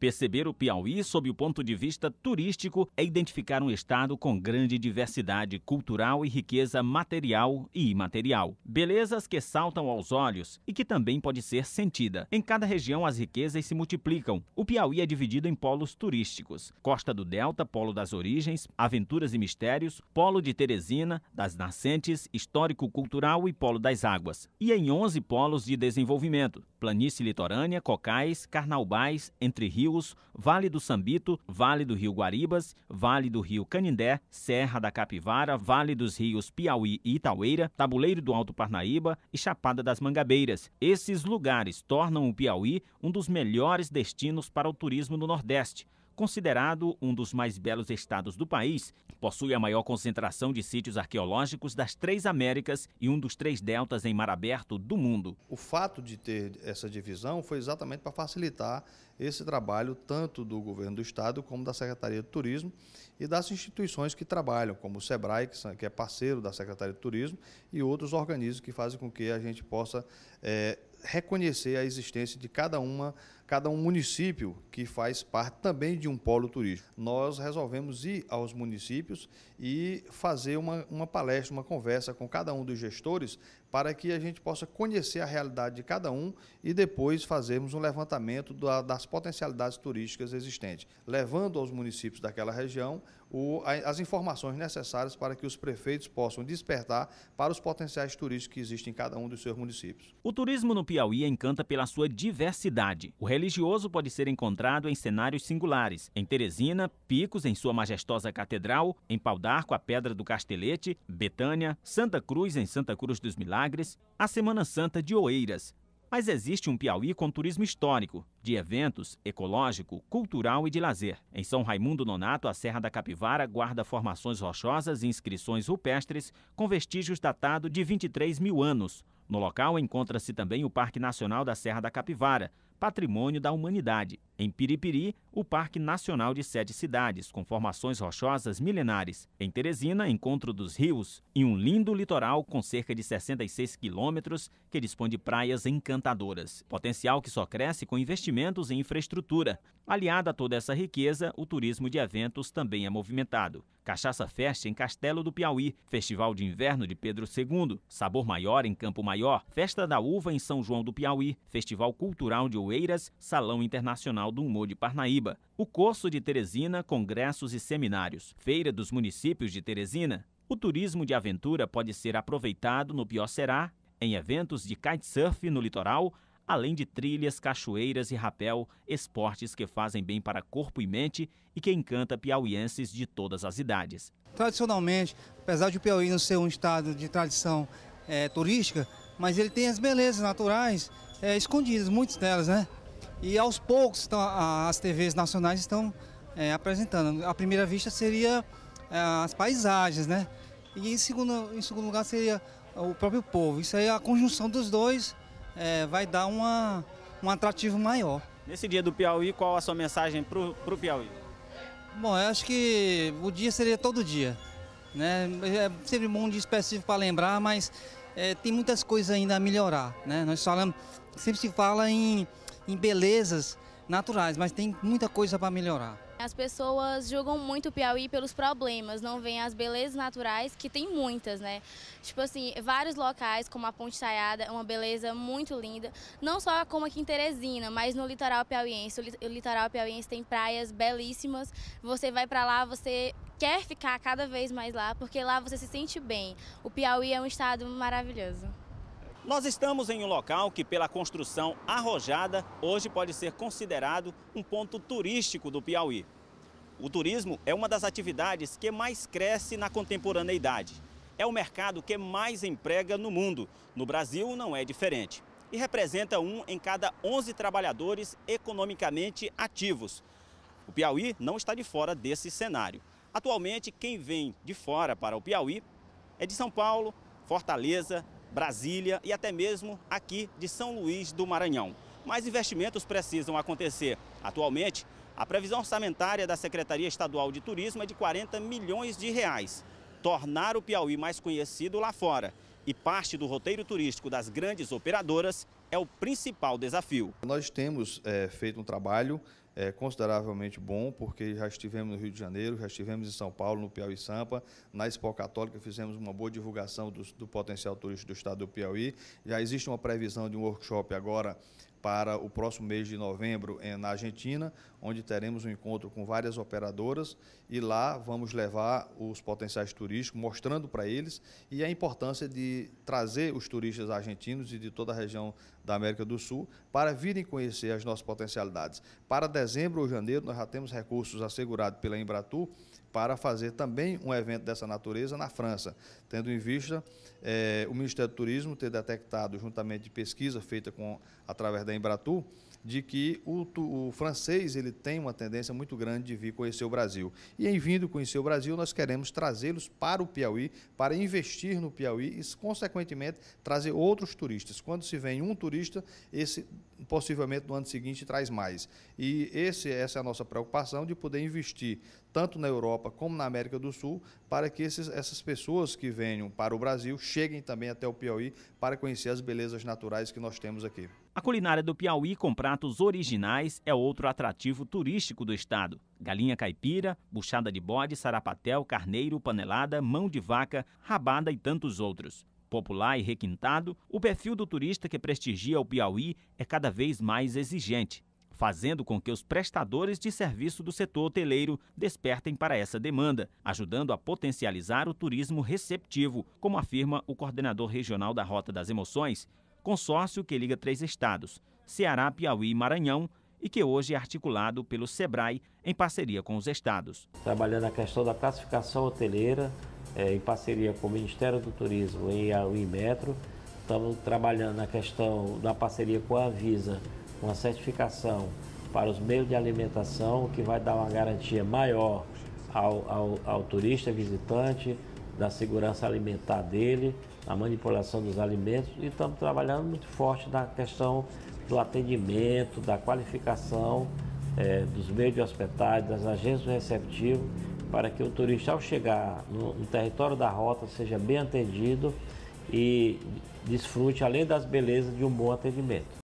Perceber o Piauí sob o ponto de vista turístico é identificar um estado com grande diversidade cultural e riqueza material e imaterial. Belezas que saltam aos olhos e que também pode ser sentida. Em cada região as riquezas se multiplicam. O Piauí é dividido em polos turísticos: Costa do Delta, Polo das Origens, Aventuras e Mistérios, Polo de Teresina, das Nascentes, Histórico Cultural e Polo das Águas. E em 11 polos de desenvolvimento. Planície Litorânea, Cocais, Carnaubais, Entre Rios, Vale do Sambito, Vale do Rio Guaribas, Vale do Rio Canindé, Serra da Capivara, Vale dos Rios Piauí e Itaueira, Tabuleiro do Alto Parnaíba e Chapada das Mangabeiras. Esses lugares tornam o Piauí um dos melhores destinos para o turismo no Nordeste. Considerado um dos mais belos estados do país, possui a maior concentração de sítios arqueológicos das três Américas e um dos três deltas em mar aberto do mundo. O fato de ter essa divisão foi exatamente para facilitar esse trabalho tanto do governo do estado como da Secretaria de Turismo e das instituições que trabalham, como o SEBRAE, que é parceiro da Secretaria de Turismo, e outros organismos que fazem com que a gente possa é, reconhecer a existência de cada uma cada um município que faz parte também de um polo turístico. Nós resolvemos ir aos municípios e fazer uma, uma palestra, uma conversa com cada um dos gestores para que a gente possa conhecer a realidade de cada um e depois fazermos um levantamento da, das potencialidades turísticas existentes, levando aos municípios daquela região o, a, as informações necessárias para que os prefeitos possam despertar para os potenciais turísticos que existem em cada um dos seus municípios. O turismo no Piauí encanta pela sua diversidade. O religioso pode ser encontrado em cenários singulares. Em Teresina, Picos, em sua majestosa catedral, em Pau d'Arco, a Pedra do Castelete, Betânia, Santa Cruz, em Santa Cruz dos Milagres, a Semana Santa de Oeiras. Mas existe um Piauí com turismo histórico, de eventos, ecológico, cultural e de lazer. Em São Raimundo Nonato, a Serra da Capivara guarda formações rochosas e inscrições rupestres com vestígios datados de 23 mil anos. No local encontra-se também o Parque Nacional da Serra da Capivara, patrimônio da humanidade. Em Piripiri, o Parque Nacional de Sete Cidades, com formações rochosas milenares. Em Teresina, encontro dos rios e um lindo litoral com cerca de 66 quilômetros que dispõe de praias encantadoras. Potencial que só cresce com investimentos em infraestrutura. Aliada a toda essa riqueza, o turismo de eventos também é movimentado. Cachaça Fest em Castelo do Piauí, Festival de Inverno de Pedro II, Sabor Maior em Campo Maior, Festa da Uva em São João do Piauí, Festival Cultural de Ouro Oeiras, Salão Internacional do Humor de Parnaíba, o Curso de Teresina, congressos e seminários, Feira dos Municípios de Teresina. O turismo de aventura pode ser aproveitado no Será, em eventos de kitesurf no litoral, além de trilhas, cachoeiras e rapel, esportes que fazem bem para corpo e mente e que encanta piauienses de todas as idades. Tradicionalmente, apesar de o Piauí não ser um estado de tradição é, turística, mas ele tem as belezas naturais é, escondidas, muitas delas, né? E aos poucos então, as TVs nacionais estão é, apresentando. A primeira vista seria é, as paisagens, né? E em segundo, em segundo lugar seria o próprio povo. Isso aí, a conjunção dos dois é, vai dar uma, um atrativo maior. Nesse dia do Piauí, qual a sua mensagem para o Piauí? Bom, eu acho que o dia seria todo dia. Né? É sempre um dia específico para lembrar, mas é, tem muitas coisas ainda a melhorar, né? Nós falamos, sempre se fala em, em belezas, naturais, mas tem muita coisa para melhorar. As pessoas julgam muito o Piauí pelos problemas, não veem as belezas naturais, que tem muitas, né? Tipo assim, vários locais, como a Ponte Saiada, é uma beleza muito linda. Não só como aqui em Teresina, mas no litoral piauiense. O litoral piauiense tem praias belíssimas. Você vai para lá, você quer ficar cada vez mais lá, porque lá você se sente bem. O Piauí é um estado maravilhoso. Nós estamos em um local que, pela construção arrojada, hoje pode ser considerado um ponto turístico do Piauí. O turismo é uma das atividades que mais cresce na contemporaneidade. É o mercado que mais emprega no mundo. No Brasil não é diferente. E representa um em cada 11 trabalhadores economicamente ativos. O Piauí não está de fora desse cenário. Atualmente, quem vem de fora para o Piauí é de São Paulo, Fortaleza, Brasília e até mesmo aqui de São Luís do Maranhão. Mas investimentos precisam acontecer. Atualmente, a previsão orçamentária da Secretaria Estadual de Turismo é de 40 milhões de reais. Tornar o Piauí mais conhecido lá fora e parte do roteiro turístico das grandes operadoras é o principal desafio. Nós temos é, feito um trabalho é, consideravelmente bom, porque já estivemos no Rio de Janeiro, já estivemos em São Paulo, no Piauí Sampa, na Expo Católica fizemos uma boa divulgação do, do potencial turístico do estado do Piauí. Já existe uma previsão de um workshop agora para o próximo mês de novembro eh, na Argentina, onde teremos um encontro com várias operadoras e lá vamos levar os potenciais turísticos, mostrando para eles e a importância de trazer os turistas argentinos e de toda a região da América do Sul para virem conhecer as nossas potencialidades. Para dezembro ou janeiro, nós já temos recursos assegurados pela Embratur para fazer também um evento dessa natureza na França, tendo em vista eh, o Ministério do Turismo ter detectado, juntamente de pesquisa feita com, através da Embratur, de que o, o, francês ele tem uma tendência muito grande de vir conhecer o Brasil. E em vindo conhecer o Brasil, nós queremos trazê-los para o Piauí, para investir no Piauí e, consequentemente, trazer outros turistas. Quando se vem um turista, esse possivelmente no ano seguinte traz mais. E esse, essa é a nossa preocupação de poder investir tanto na Europa como na América do Sul, para que esses, essas pessoas que venham para o Brasil cheguem também até o Piauí para conhecer as belezas naturais que nós temos aqui. A culinária do Piauí com pratos originais é outro atrativo turístico do estado. Galinha caipira, buchada de bode, sarapatel, carneiro, panelada, mão de vaca, rabada e tantos outros. Popular e requintado, o perfil do turista que prestigia o Piauí é cada vez mais exigente, fazendo com que os prestadores de serviço do setor hoteleiro despertem para essa demanda, ajudando a potencializar o turismo receptivo, como afirma o coordenador regional da Rota das Emoções, consórcio que liga três estados, Ceará, Piauí e Maranhão, e que hoje é articulado pelo SEBRAE em parceria com os estados. Trabalhando a questão da classificação hoteleira, é, em parceria com o Ministério do Turismo e a Unimetro, estamos trabalhando a questão da parceria com a com uma certificação para os meios de alimentação, que vai dar uma garantia maior ao, ao, ao turista visitante, da segurança alimentar dele, a manipulação dos alimentos e estamos trabalhando muito forte na questão do atendimento, da qualificação é, dos meios de hospedagem, das agências receptivas, para que o turista ao chegar no, no território da rota seja bem atendido e desfrute, além das belezas, de um bom atendimento.